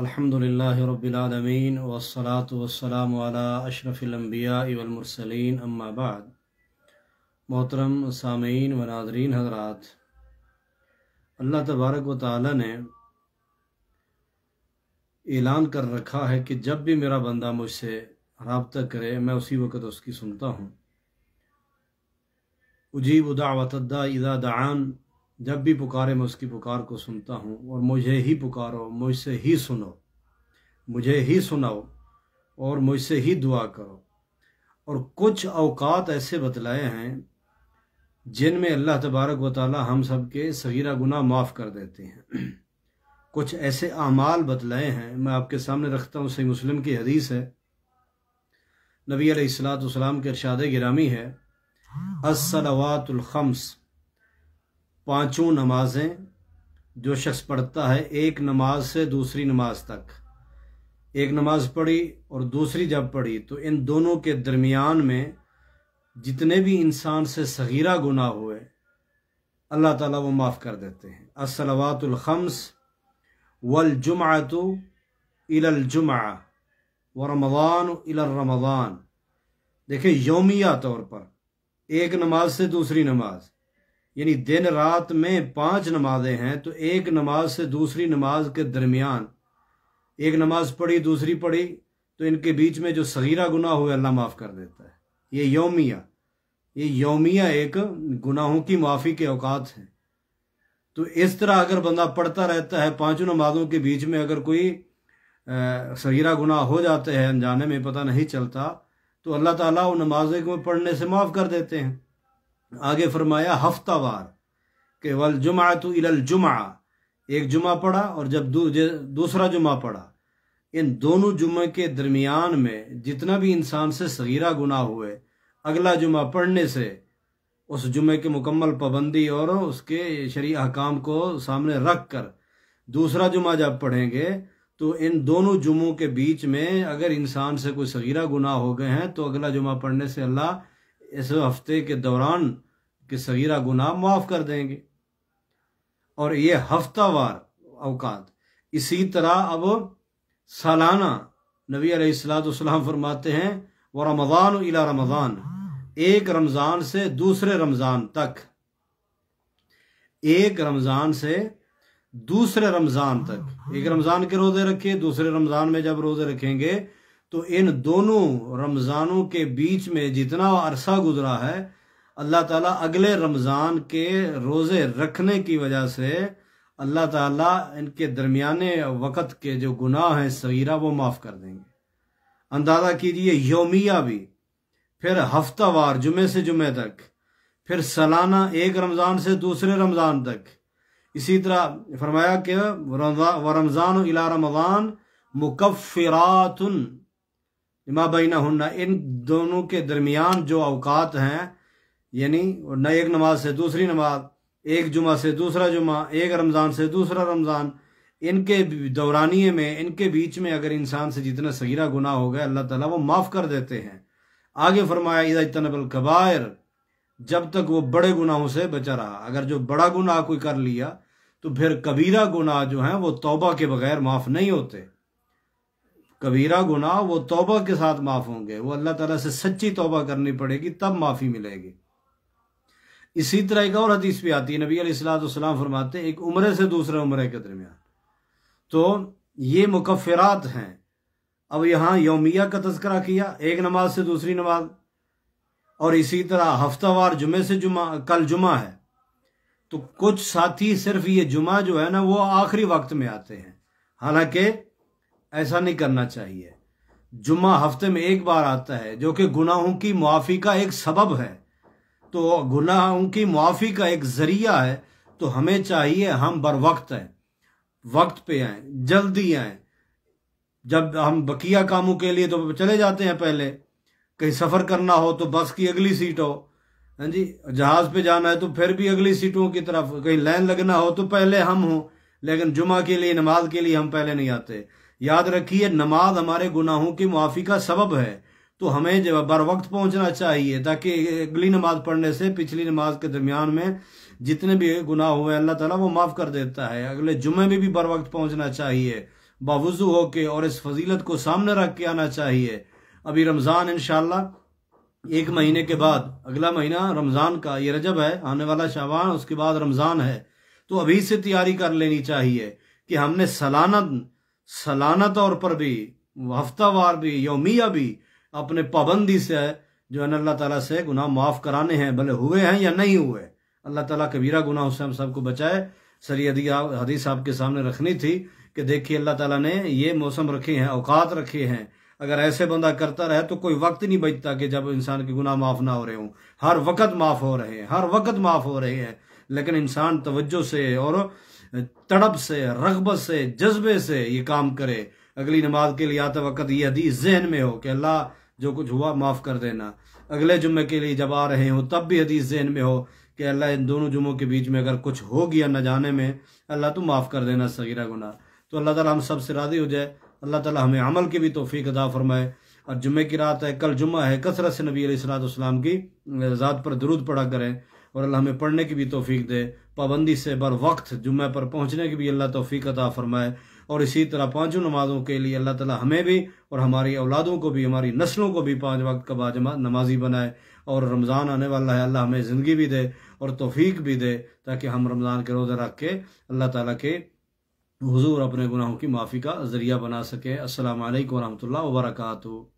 अल्हम्दुलिल्लाहि रब्बिल आलमीन वस्सलातु वस्सलामु अला अशरफिल अंबिया वल मुरसलीन अम्मा बाद मोहतरम सामीन व नादरीन हजरात अल्लाह तबारक व ताली ने ऐलान कर रखा है कि जब भी मेरा बंदा मुझसे रबता करे मैं उसी वक़्त उसकी सुनता हूँ उजीब उदावतदा इदा दान जब भी पुकारे मैं उसकी पुकार को सुनता हूँ और मुझे ही पुकारो मुझसे ही सुनो मुझे ही सुनाओ और मुझसे ही दुआ करो और कुछ अवकात ऐसे बतलाए हैं जिनमें अल्लाह तबारक व ताली हम सब के सगीरा गुना माफ़ कर देते हैं कुछ ऐसे अमाल बतलाए हैं मैं आपके सामने रखता हूँ सही मुस्लिम की हदीस है नबी सलाम के अरशाद गिरामी है असलवातुलखम्स पांचों नमाजें जो शख्स पढ़ता है एक नमाज से दूसरी नमाज तक एक नमाज पढ़ी और दूसरी जब पढ़ी तो इन दोनों के दरमियान में जितने भी इंसान से सगीरा गुना हुए अल्लाह ताला वो माफ़ कर देते हैं असलवातुलखम्स वलजुमातु जुमा व रमदान इलरमदान देखें यौमिया तौर पर एक नमाज से दूसरी नमाज यानी दिन रात में पांच नमाजें हैं तो एक नमाज से दूसरी नमाज के दरमियान एक नमाज पढ़ी दूसरी पढ़ी तो इनके बीच में जो सगीरा गुना हुए अल्लाह माफ़ कर देता है ये योमिया ये योमिया एक गुनाहों की माफ़ी के औकात हैं तो इस तरह अगर बंदा पढ़ता रहता है पांचों नमाजों के बीच में अगर कोई सगीरा गुनाह हो जाते हैं अनजाने में पता नहीं चलता तो अल्लाह ताला उन नमाजों को पढ़ने से माफ़ कर देते हैं आगे फरमाया हफ्तावार के वल जुमा तो इल जुमा एक जुमा पढ़ा और जब दू, दूसरा जुमा पढ़ा इन दोनों जुमे के दरमियान में जितना भी इंसान से सगीरा गुना हुए अगला जुमा पढ़ने से उस जुमे की मुकम्मल पाबंदी और उसके शरी अहकाम को सामने रख कर दूसरा जुमा जब पढ़ेंगे तो इन दोनों जुमों के बीच में अगर इंसान से कोई सगीरा गुना हो गए हैं तो अगला जुमा पढ़ने से अल्लाह इस हफ्ते के दौरान कि सगीरा गुनाह माफ़ कर देंगे और ये हफ्तावार अवकात इसी तरह अब सालाना नबी अलैहिस्सलाम फरमाते हैं व रमज़ान इला रमज़ान एक रमज़ान से दूसरे रमज़ान तक एक रमज़ान से दूसरे रमज़ान तक एक रमज़ान के रोज़े रखे दूसरे रमज़ान में जब रोज़े रखेंगे तो इन दोनों रमज़ानों के बीच में जितना अरसा गुजरा है अल्लाह ताला अगले रमज़ान के रोज़े रखने की वजह से अल्लाह ताला इनके दरमियाने वक़्त के जो गुनाह हैं सवीरा वो माफ़ कर देंगे अंदाज़ा कीजिए योमिया भी फिर हफ्तावार जुमे से जुमे तक फिर सालाना एक रमज़ान से दूसरे रमज़ान तक इसी तरह फरमाया कि व रमज़ान इला रमज़ान मुकफ़रातन इमा बैना इन दोनों के दरमियान जो अवकात हैं यानी न एक नमाज से दूसरी नमाज एक जुमा से दूसरा जुमा एक रमज़ान से दूसरा रमज़ान इनके दौरानिए में इनके बीच में अगर इंसान से जितना सगीरा गुना हो गया अल्लाह ताला वो माफ़ कर देते हैं आगे फरमाया इदा इतनबल कबायर जब तक वो बड़े गुनाहों से बचा रहा अगर जो बड़ा गुनाह कोई कर लिया तो फिर कबीरा गुनाह जो है वो तोबा के बगैर माफ़ नहीं होते कबीरा गुनाह वो तोबा के साथ माफ़ होंगे वो अल्लाह ताला से सच्ची तोबा करनी पड़ेगी तब माफ़ी मिलेगी इसी तरह एक और हदीस भी आती है नबी अलैहिस्सलाम फरमाते हैं एक उम्र से दूसरे उम्र के दरमियान तो ये मुकफ़रात हैं अब यहाँ योमिया का तस्करा किया एक नमाज से दूसरी नमाज और इसी तरह हफ्तावार जुमे से जुमा कल जुमा है तो कुछ साथी सिर्फ ये जुमा जो है ना वो आखिरी वक्त में आते हैं हालांकि ऐसा नहीं करना चाहिए जुमा हफ्ते में एक बार आता है जो कि गुनाहों की मुआफ़ी का एक सबब है तो गुनाहों की मुआफ़ी का एक ज़रिया है तो हमें चाहिए हम बर वक्त आए वक्त पे आए जल्दी आए जब हम बकिया कामों के लिए तो चले जाते हैं पहले कहीं सफ़र करना हो तो बस की अगली सीट हो हाँ जी जहाज़ पे जाना है तो फिर भी अगली सीटों की तरफ कहीं लाइन लगना हो तो पहले हम हों लेकिन जुमा के लिए नमाज के लिए हम पहले नहीं आते याद रखिए नमाज हमारे गुनाहों की मुआफ़ी का सबब है तो हमें जब बर वक्त पहुंचना चाहिए ताकि अगली नमाज पढ़ने से पिछली नमाज के दरमियान में जितने भी गुनाह हुए अल्लाह ताला वो माफ़ कर देता है अगले जुम्मे में भी बर वक्त पहुंचना चाहिए बावजू होके और इस फजीलत को सामने रख के आना चाहिए अभी रमज़ान इन एक महीने के बाद अगला महीना रमज़ान का ये रजब है आने वाला शाहबान उसके बाद रमज़ान है तो अभी से तैयारी कर लेनी चाहिए कि हमने सलाना सलाना तौर पर भी हफ्तावार भी यौमिया भी अपने पाबंदी से जो है अल्लाह ताला से गुनाह माफ़ कराने हैं भले हुए हैं या नहीं हुए अल्लाह ताला कबीरा गुनाह उससे हम सबको बचाए सर यदि हदीस आपके सामने रखनी थी कि देखिए अल्लाह ताला ने ये मौसम रखे हैं अवकात रखे हैं अगर ऐसे बंदा करता रहे तो कोई वक्त नहीं बचता कि जब इंसान के गुनाह माफ़ ना हो रहे हों हर वक्त माफ़ हो रहे हैं हर वक्त माफ़ हो रहे हैं लेकिन इंसान तवज्जो से और तड़प से रगबत से जज्बे से ये काम करे अगली नमाज के लिए आते वक्त ये हदीस जहन में हो कि अल्लाह जो कुछ हुआ माफ़ कर देना अगले जुम्मे के लिए जब आ रहे हो तब भी हदीस जहन में हो कि अल्लाह इन दोनों जुम्मों के बीच में अगर कुछ हो गया न जाने में अल्लाह तो माफ़ कर देना सगीरा गुना तो अल्लाह ताला हम सब से राजी हो जाए अल्लाह ताला हमें अमल की भी तोफ़ी अदा फरमाए और जुम्मे की रात है कल जुम्मा है कसरत से नबी सलाम की ज़ात पर दरूद पड़ा करें और अल्लाह हमें पढ़ने की भी तोफ़ी दे पाबंदी से बर वक्त जुम्मे पर पहुँचने की भी अल्लाह तोफ़ी अदा फरमाए और इसी तरह पांचों नमाजों के लिए अल्लाह ताला हमें भी और हमारी औलादों को भी हमारी नस्लों को भी पांच वक्त का बाजमा नमाजी बनाए और रमज़ान आने वाला है अल्लाह हमें ज़िंदगी भी दे और तोफ़ीक भी दे ताकि हम रमज़ान के रोज़े रख के अल्लाह ताला के हजूर अपने गुनाहों की माफ़ी का ज़रिया बना सके असल वरहमल वर्का